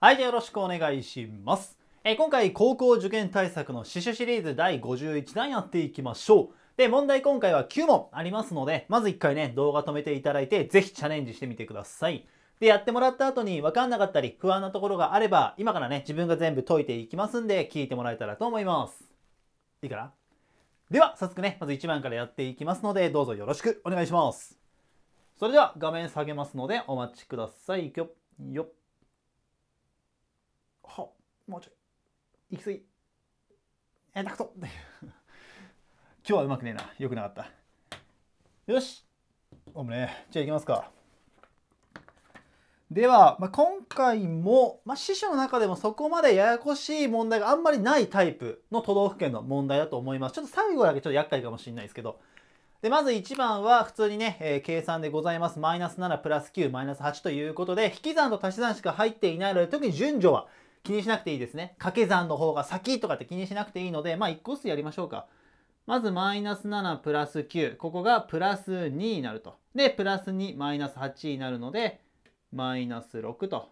はい、じゃあよろしくお願いします。え今回、高校受験対策の刺繍シリーズ第51弾やっていきましょう。で、問題今回は9問ありますので、まず1回ね、動画止めていただいて、ぜひチャレンジしてみてください。で、やってもらった後に分かんなかったり、不安なところがあれば、今からね、自分が全部解いていきますんで、聞いてもらえたらと思います。いいかなでは、早速ね、まず1番からやっていきますので、どうぞよろしくお願いします。それでは、画面下げますので、お待ちください。よっ。はもうちょい行き過ぎえなくそ 今日はうまくねえなよくなかったよしおむねじゃあ行きますかでは、まあ、今回も、まあ、師匠の中でもそこまでややこしい問題があんまりないタイプの都道府県の問題だと思います。ちょっと最後だけちょっと厄介かもしれないですけど。で、まず1番は普通にね、えー、計算でございます。マイナス7プラス9マイナス8ということで、引き算と足し算しか入っていないので、特に順序は気にしなくていいですね。掛け算の方が先とかって気にしなくていいので、まあ1個数やりましょうか。まずマイナス7プラス9。ここがプラス2になると。で、プラス2マイナス8になるので、マイナス6と。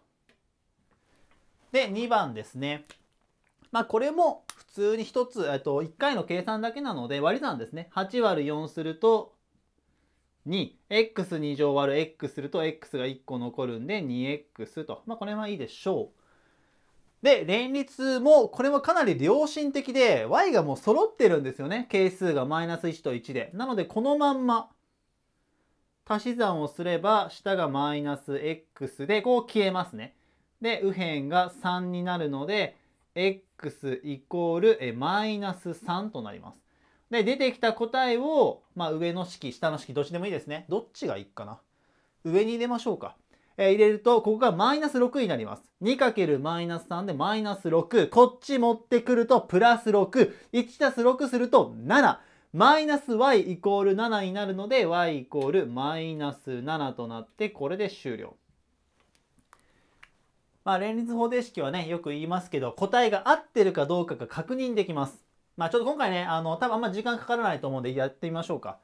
で、2番ですね。まあこれも普通に1つ、えっと、1回の計算だけなので割り算ですね。8割る4すると 2x2 乗割る x すると x が1個残るんで 2x と。まあこれはいいでしょう。で、連立も、これもかなり良心的で、y がもう揃ってるんですよね。係数がマイナス1と1で。なので、このまんま、足し算をすれば、下がマイナス x で、こう消えますね。で、右辺が3になるので、x イコールマイナス3となります。で、出てきた答えを、まあ、上の式、下の式、どっちでもいいですね。どっちがいいかな。上に入れましょうか。えー、入れると、ここがマイナス6になります。2るマイナス3でマイナス6。こっち持ってくるとプラス6。1たす6すると7。マイナス y イコール7になるので、y イコールマイナス7となって、これで終了。まあ、連立方程式はね、よく言いますけど、答えが合ってるかどうかが確認できます。まあ、ちょっと今回ね、あの、多分あんま時間かからないと思うんで、やってみましょうか。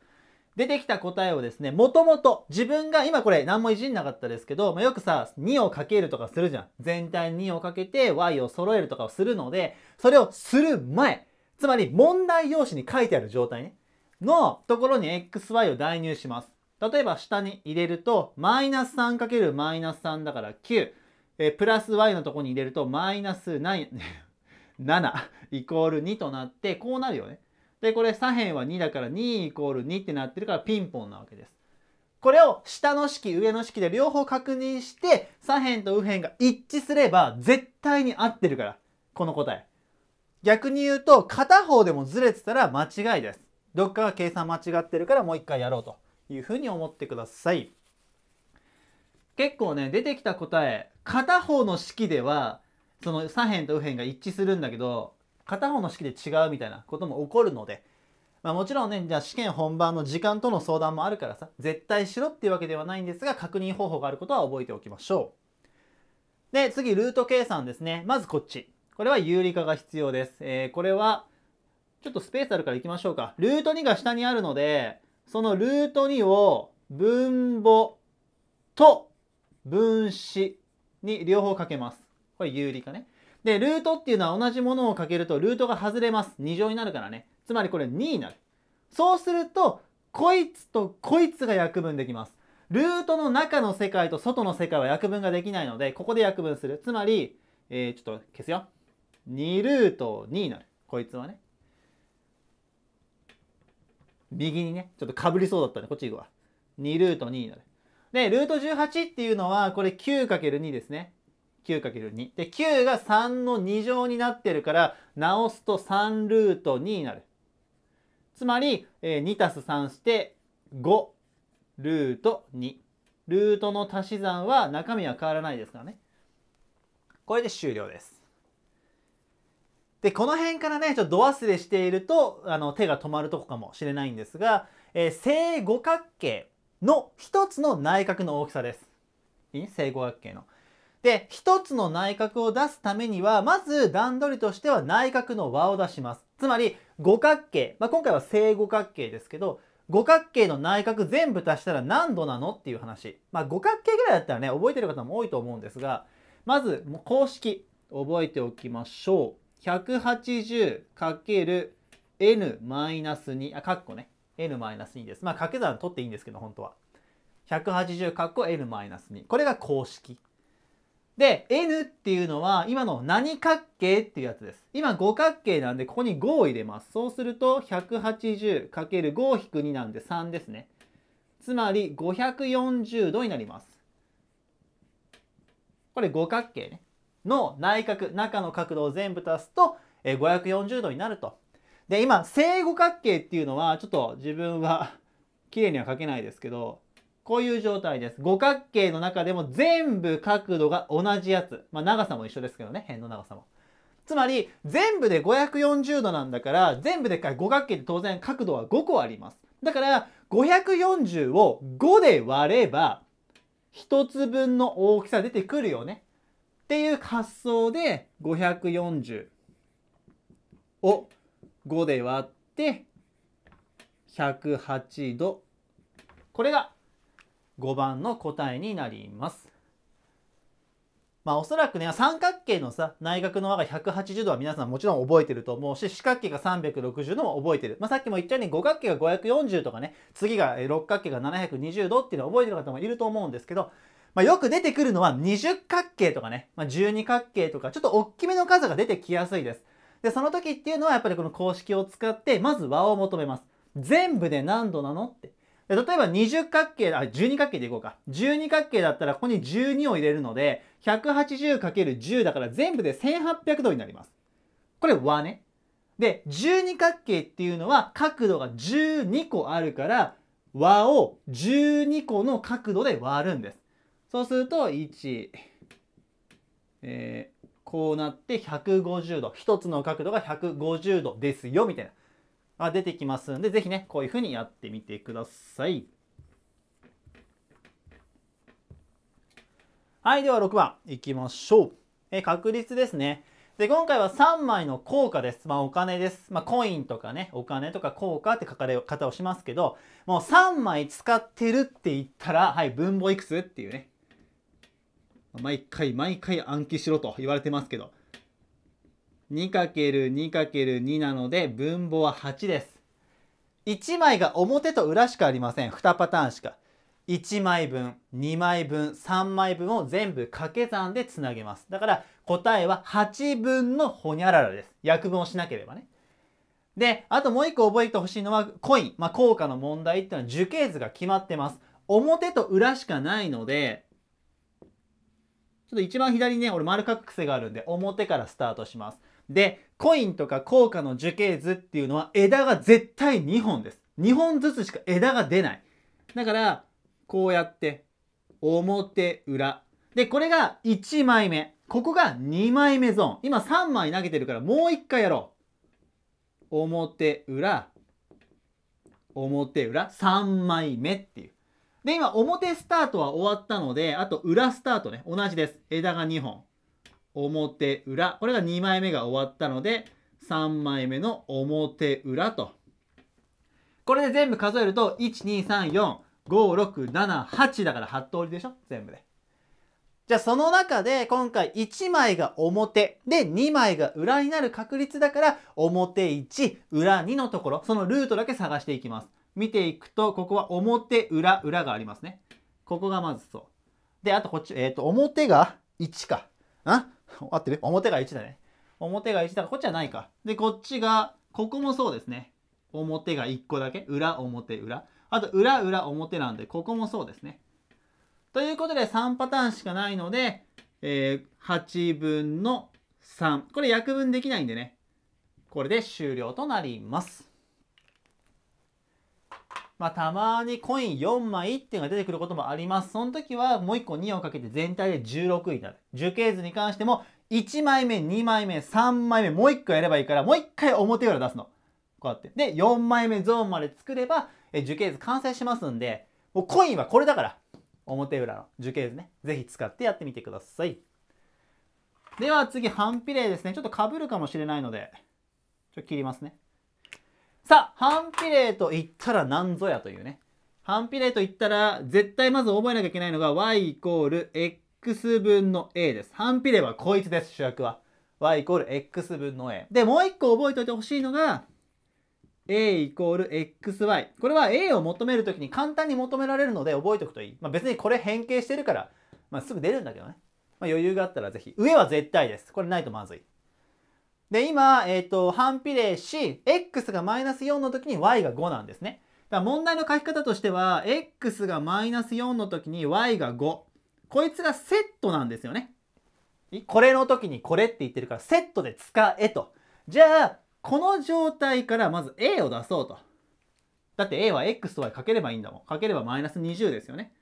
出てきた答えをですね、もともと自分が今これ何もいじんなかったですけど、まあ、よくさ、2をかけるとかするじゃん。全体に2をかけて y を揃えるとかをするので、それをする前、つまり問題用紙に書いてある状態ね、のところに xy を代入します。例えば下に入れると、マイナス3るマイナス3だから9、えプラス y のとこに入れると、マイナス9、7 イコール2となって、こうなるよね。で、これ左辺は2だから2イコール2ってなってるからピンポンなわけです。これを下の式、上の式で両方確認して、左辺と右辺が一致すれば絶対に合ってるから。この答え。逆に言うと、片方でもずれてたら間違いです。どっかが計算間違ってるからもう一回やろうというふうに思ってください。結構ね、出てきた答え、片方の式では、その左辺と右辺が一致するんだけど、片方の式で違うみたいなことも起こるので、まあ、もちろんねじゃあ試験本番の時間との相談もあるからさ絶対しろっていうわけではないんですが確認方法があることは覚えておきましょうで次ルート計算ですねまずこっちこれは有理化が必要です、えー、これはちょっとスペースあるから行きましょうかルート2が下にあるのでそのルート2を分母と分子に両方かけますこれ有理化ねで、ルートっていうのは同じものをかけるとルートが外れます。2乗になるからね。つまりこれ2になる。そうすると、こいつとこいつが約分できます。ルートの中の世界と外の世界は約分ができないので、ここで約分する。つまり、えー、ちょっと消すよ。2ルート2になる。こいつはね。右にね、ちょっとかぶりそうだったん、ね、で、こっち行くわ。2ルート2になる。で、ルート18っていうのは、これ 9×2 ですね。9×2。で、9が3の2乗になってるから、直すと3ルート2になる。つまり、えー、2す3して5ルート2。ルートの足し算は中身は変わらないですからね。これで終了です。で、この辺からね、ちょっと度忘れしていると、あの、手が止まるとこかもしれないんですが、えー、正五角形の一つの内角の大きさです。いい正五角形の。で、一つの内角を出すためには、まず段取りとしては内角の和を出します。つまり、五角形。まあ、今回は正五角形ですけど、五角形の内角全部足したら何度なのっていう話。まあ、五角形ぐらいだったらね、覚えてる方も多いと思うんですが、まず、公式、覚えておきましょう。180×n-2、あ、カッコね。n-2 です。まあ、掛け算取っていいんですけど、本当は。180っこ n-2。これが公式。で、N っていうのは今の何角形っていうやつです。今五角形なんでここに5を入れます。そうすると 180×5-2 なんで3ですね。つまり540度になります。これ五角形ね。の内角、中の角度を全部足すと540度になると。で、今正五角形っていうのはちょっと自分は 綺麗には書けないですけど、こういう状態です。五角形の中でも全部角度が同じやつ。まあ、長さも一緒ですけどね、辺の長さも。つまり、全部で540度なんだから、全部でっかい五角形って当然角度は5個あります。だから、540を5で割れば、1つ分の大きさ出てくるよね。っていう発想で、540を5で割って、108度。これが5番の答えになります。まあおそらくね、三角形のさ、内角の和が180度は皆さんもちろん覚えてると思うし、四角形が360度も覚えてる。まあさっきも言ったように五角形が540とかね、次が六角形が720度っていうのを覚えてる方もいると思うんですけど、まあ、よく出てくるのは二十角形とかね、まあ、十二角形とか、ちょっと大きめの数が出てきやすいです。で、その時っていうのはやっぱりこの公式を使って、まず和を求めます。全部で何度なのって。例えば20角形、あ、12角形でいこうか。12角形だったらここに12を入れるので、180×10 だから全部で1800度になります。これ和ね。で、12角形っていうのは角度が12個あるから、和を12個の角度で割るんです。そうすると、1、えー、こうなって150度。1つの角度が150度ですよ、みたいな。あ出てきますんで、是非ね、こういうふうにやってみてください。はい、では6番いきましょう。え確率ですね。で、今回は3枚の効果です。まあお金です。まあコインとかね、お金とか効果って書かれ方をしますけど、もう3枚使ってるって言ったら、はい、分母いくつっていうね。毎回毎回暗記しろと言われてますけど、2×2×2 なので分母は8です。1枚が表と裏しかありません。2パターンしか。1枚分、2枚分、3枚分を全部掛け算でつなげます。だから答えは8分のほにゃららです。約分をしなければね。で、あともう一個覚えてほしいのはコイン、まあ、効果の問題っていうのは樹形図が決まってます。表と裏しかないので、ちょっと一番左にね、俺丸書く癖があるんで、表からスタートします。で、コインとか硬貨の樹形図っていうのは枝が絶対2本です。2本ずつしか枝が出ない。だから、こうやって、表裏。で、これが1枚目。ここが2枚目ゾーン。今3枚投げてるからもう1回やろう。表裏、表裏、3枚目っていう。で、今表スタートは終わったので、あと裏スタートね。同じです。枝が2本。表裏これが2枚目が終わったので3枚目の表裏とこれで全部数えると1234567だから8通りでしょ全部でじゃあその中で今回1枚が表で2枚が裏になる確率だから表1裏2のところそのルートだけ探していきます見ていくとここは表裏裏がありますねここがまずそうであとこっちえっ、ー、と表が1かあ合 ってる表が1だね。表が1だから、こっちはないか。で、こっちが、ここもそうですね。表が1個だけ。裏、表、裏。あと、裏、裏、表なんで、ここもそうですね。ということで、3パターンしかないので、えー、8分の3。これ、約分できないんでね。これで終了となります。まあ、たまにコイン4枚っていうのが出てくることもあります。その時はもう1個2をかけて全体で16位になる。樹形図に関しても1枚目、2枚目、3枚目、もう1個やればいいから、もう1回表裏出すの。こうやって。で、4枚目ゾーンまで作れば、え樹形図完成しますんで、もうコインはこれだから。表裏の樹形図ね。是非使ってやってみてください。では次、反比例ですね。ちょっとかぶるかもしれないので、ちょっと切りますね。さあ、反比例と言ったら何ぞやというね。反比例と言ったら、絶対まず覚えなきゃいけないのが y イコール x 分の a です。反比例はこいつです、主役は。y イコール x 分の a。で、もう一個覚えておいてほしいのが、a イコール xy。これは a を求めるときに簡単に求められるので覚えておくといい。まあ、別にこれ変形してるから、まあ、すぐ出るんだけどね。まあ、余裕があったらぜひ。上は絶対です。これないとまずい。で、今、えっ、ー、と、反比例し、x がマイナス4の時に y が5なんですね。だから問題の書き方としては、x がマイナス4の時に y が5。こいつがセットなんですよね。これの時にこれって言ってるから、セットで使えと。じゃあ、この状態からまず a を出そうと。だって a は x と y かければいいんだもん。かければマイナス20ですよね。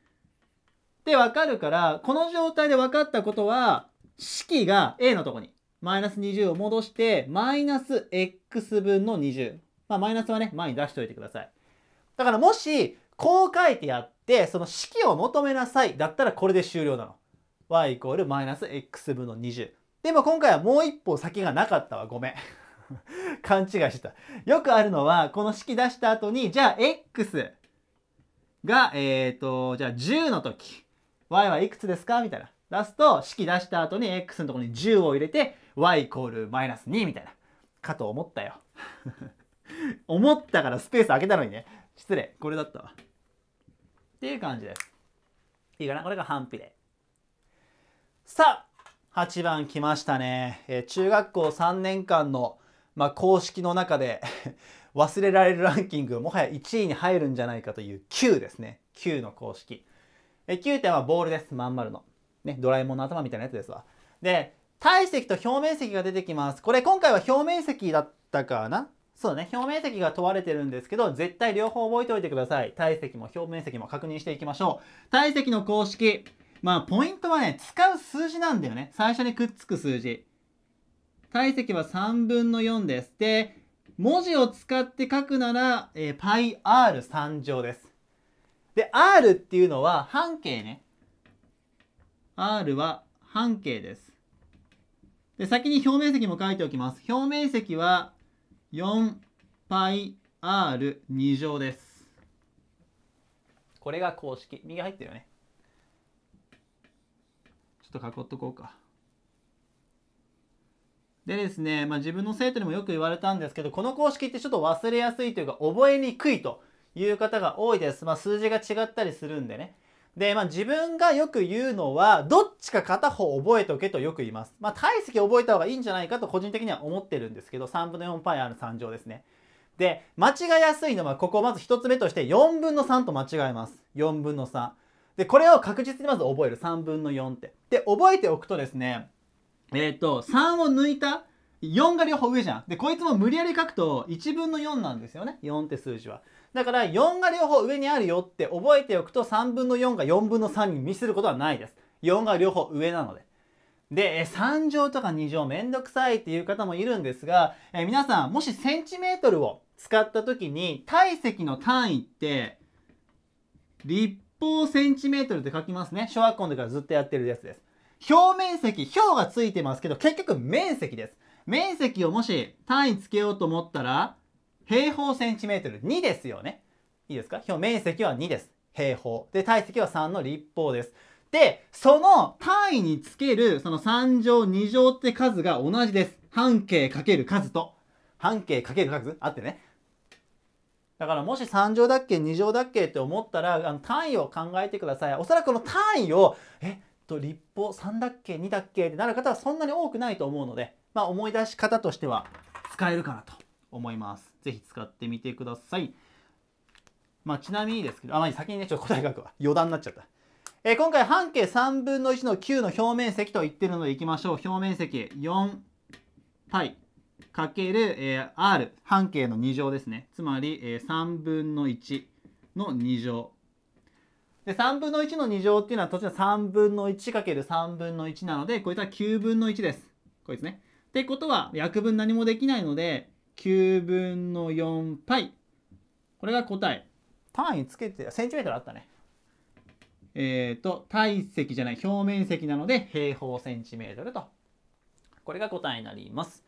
ってわかるから、この状態で分かったことは、式が a のとこにマイナス20を戻して、マイナス x 分の20。まあ、マイナスはね、前に出しておいてください。だからもし、こう書いてやって、その式を求めなさいだったらこれで終了なの。y イコールマイナス x 分の20。でも今回はもう一歩先がなかったわ。ごめん。勘違いしてた。よくあるのは、この式出した後に、じゃあ x が、えっ、ー、と、じゃあ10の時、y はいくつですかみたいな。出すと、式出した後に x のところに10を入れて、y イコールマイナス2みたいな。かと思ったよ。思ったからスペース開けたのにね。失礼。これだったわ。っていう感じです。いいかなこれが反比例。さあ、8番来ましたね。えー、中学校3年間の、まあ、公式の中で 忘れられるランキング、もはや1位に入るんじゃないかという9ですね。9の公式。えー、9点はボールです。まん丸の。ね、ドラえもんの頭みたいなやつですわ。で、体積と表面積が出てきます。これ今回は表面積だったかなそうね、表面積が問われてるんですけど、絶対両方覚えておいてください。体積も表面積も確認していきましょう。体積の公式。まあ、ポイントはね、使う数字なんだよね。最初にくっつく数字。体積は3分の4です。で、文字を使って書くなら、えー、πr3 乗です。で、r っていうのは半径ね。r は半径です。で、先に表面積も書いておきます。表面積は 4πr2 乗です。これが公式。右入ってるよね。ちょっと囲っとこうか。でですね、まあ、自分の生徒にもよく言われたんですけど、この公式ってちょっと忘れやすいというか、覚えにくいという方が多いです。まあ、数字が違ったりするんでね。で、まあ、自分がよく言うのは、どっちか片方覚えておけとよく言います。まあ、体積覚えた方がいいんじゃないかと個人的には思ってるんですけど、3分の 4πr3 乗ですね。で、間違いやすいのは、ここまず1つ目として、4分の3と間違えます。4分の3。で、これを確実にまず覚える。3分の4って。で、覚えておくとですね、えっ、ー、と、3を抜いた4が両方上じゃん。で、こいつも無理やり書くと1分の4なんですよね。4って数字は。だから4が両方上にあるよって覚えておくと3分の4が4分の3に見せることはないです。4が両方上なので。で、3乗とか2乗めんどくさいっていう方もいるんですが、え皆さんもしセンチメートルを使った時に体積の単位って立方センチメートルって書きますね。小学校の時からずっとやってるやつです。表面積、表がついてますけど結局面積です。面積をもし単位つけようと思ったら平方センチメートル2ですよね。いいですか表面積は2です。平方。で、体積は3の立方です。で、その単位につける、その3乗、2乗って数が同じです。半径かける数と。半径かける数あってね。だからもし3乗だっけ、2乗だっけって思ったら、あの単位を考えてください。おそらくこの単位を、えっと、立方3だっけ、2だっけってなる方はそんなに多くないと思うので、まあ思い出し方としては使えるかなと思います。ぜひ使ってみてください。まあ、ちなみにですけど、あ、まり先にね、ちょっと答え書くわ。余談になっちゃった。えー、今回半径3分の1の9の表面積と言ってるのでいきましょう。表面積 4π かける、え r 半径の2乗ですね。つまり、えー、3分の1の2乗。で3分の1の2乗っていうのは途中の3分の1かける3分の1なのでこいつは9分の1です。こいつね。ってことは約分何もできないので9分の4パイこれが答え単位つけてセンチメートルあったねえっ、ー、と体積じゃない表面積なので平方センチメートルとこれが答えになります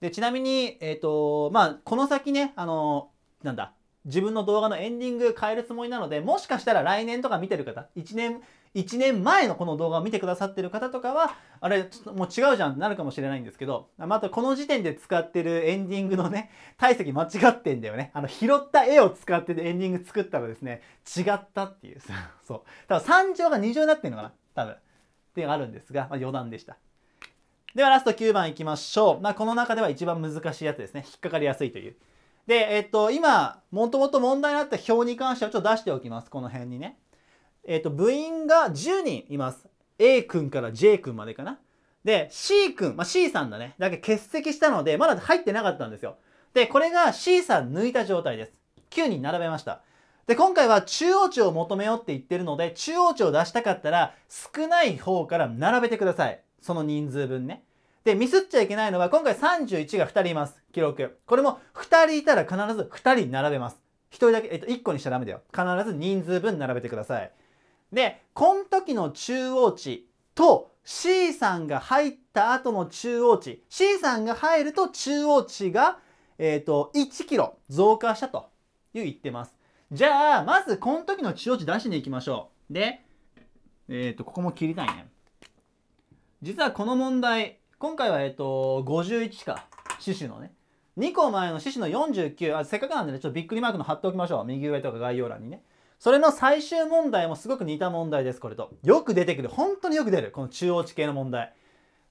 でちなみに、えーとまあ、この先ねあのなんだ自分の動画のエンディング変えるつもりなのでもしかしたら来年とか見てる方1年1年前のこの動画を見てくださってる方とかは、あれ、もう違うじゃんってなるかもしれないんですけど、またこの時点で使ってるエンディングのね、体積間違ってんだよね。あの、拾った絵を使ってエンディング作ったらですね、違ったっていう、そう。多分3乗が2乗になってるのかな多分。っていうのがあるんですが、まあ、余談でした。ではラスト9番いきましょう。まあ、この中では一番難しいやつですね。引っかかりやすいという。で、えっと、今、もともと問題になった表に関してはちょっと出しておきます。この辺にね。えっ、ー、と、部員が10人います。A 君から J 君までかな。で、C 君、まあ、C さんだね。だけ欠席したので、まだ入ってなかったんですよ。で、これが C さん抜いた状態です。9人並べました。で、今回は中央値を求めようって言ってるので、中央値を出したかったら、少ない方から並べてください。その人数分ね。で、ミスっちゃいけないのは、今回31が2人います。記録。これも2人いたら必ず2人並べます。1人だけ、えっと、1個にしちゃダメだよ。必ず人数分並べてください。で、この時の中央値と C さんが入った後の中央値、C さんが入ると中央値が、えっ、ー、と、1 k g 増加したという言ってます。じゃあ、まずこの時の中央値出しに行きましょう。で、えっ、ー、と、ここも切りたいね。実はこの問題、今回はえっ、ー、と、51か、死守のね。2個前の獅子の49あせっかくなんでねちょっとびっくりマークの貼っておきましょう右上とか概要欄にねそれの最終問題もすごく似た問題です、これと。よく出てくる、本当によく出る、この中央値系の問題。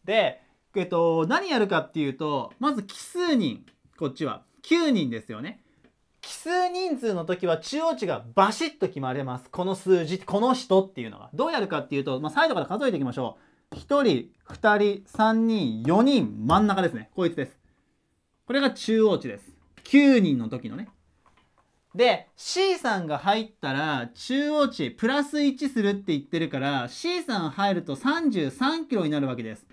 で、えっと、何やるかっていうと、まず奇数人、こっちは。9人ですよね。奇数人数の時は中央値がバシッと決まれます。この数字、この人っていうのが。どうやるかっていうと、まあ、サイドから数えていきましょう。1人、2人、3人、4人、真ん中ですね。こいつです。これが中央値です。9人の時のね。で C さんが入ったら中央値プラス1するって言ってるから C さん入ると33キロになるわけです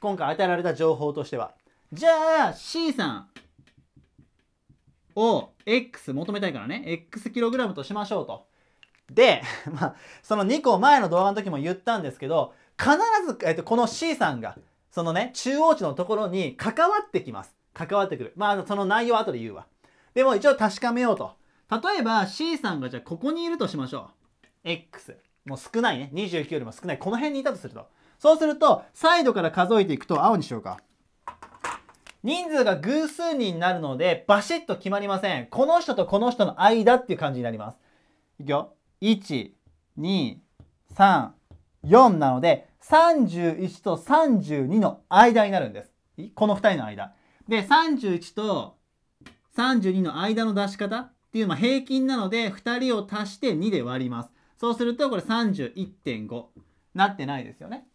今回与えられた情報としてはじゃあ C さんを X 求めたいからね X キログラムとしましょうとで、まあ、その2個前の動画の時も言ったんですけど必ず、えっと、この C さんがそのね中央値のところに関わってきます関わってくるまあその内容は後で言うわでも一応確かめようと。例えば C さんがじゃあここにいるとしましょう。X。もう少ないね。29よりも少ない。この辺にいたとすると。そうすると、サイドから数えていくと青にしようか。人数が偶数人になるので、バシッと決まりません。この人とこの人の間っていう感じになります。いくよ。1、2、3、4なので、31と32の間になるんです。この2人の間。で、31と32の間の出し方っていう、の平均なので2人を足して2で割ります。そうするとこれ31.5なってないですよね。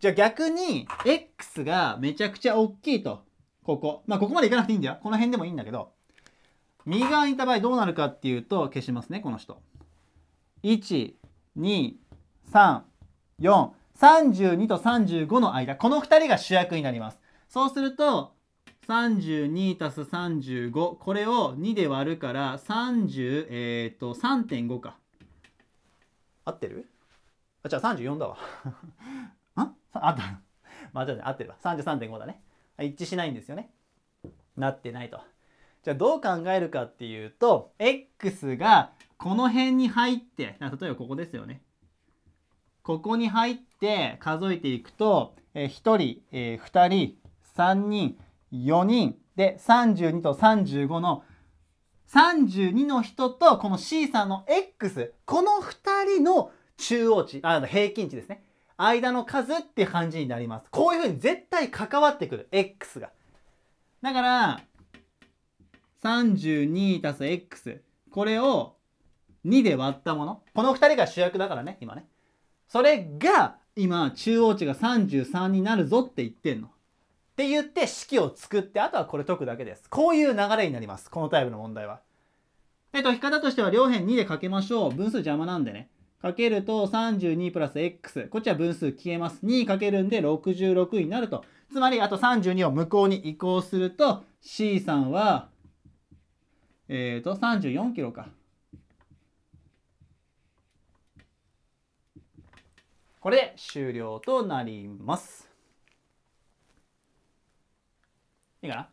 じゃあ逆に x がめちゃくちゃ大きいと。ここ。まあここまでいかなくていいんだよ。この辺でもいいんだけど。右側にいた場合どうなるかっていうと消しますね、この人。1、2、3、4。32と35の間。この2人が主役になります。そうすると32たす35これを2で割るから30えっ、ー、と3.5か合ってるあじゃあ34だわ ああったまあじゃあ、合ってるわ33.5だね一致しないんですよねなってないとじゃあどう考えるかっていうと x がこの辺に入って例えばここですよねここに入って数えていくと、えー、1人、えー、2人3人4人で32と35の32の人とこの C さんの X この2人の中央値あの平均値ですね間の数っていう感じになりますこういうふうに絶対関わってくる X がだから32たす X これを2で割ったものこの2人が主役だからね今ねそれが今中央値が33になるぞって言ってんのって言って式を作ってあとはこれ解くだけです。こういう流れになります。このタイプの問題は。で解き方としては両辺2でかけましょう。分数邪魔なんでね。かけると32プラス x。こっちは分数消えます。2かけるんで66になると。つまりあと32を向こうに移行すると C さんはえっ、ー、と34キロか。これで終了となります。いいかな、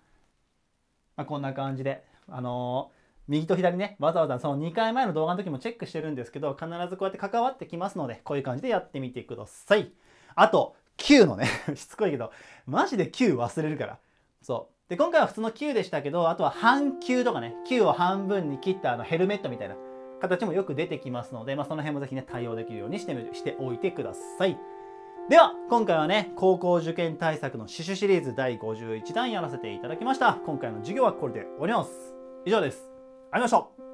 まあ、こんな感じで、あのー、右と左ね、わざわざその2回前の動画の時もチェックしてるんですけど、必ずこうやって関わってきますので、こういう感じでやってみてください。あと、9のね しつこいけど、マジで9忘れるから。そう。で、今回は普通の9でしたけど、あとは半球とかね、9を半分に切ったあのヘルメットみたいな形もよく出てきますので、まあ、その辺もぜひね、対応できるようにしてしておいてください。では今回はね高校受験対策の刺繍シリーズ第51弾やらせていただきました今回の授業はこれで終わります以上ですありがとうございました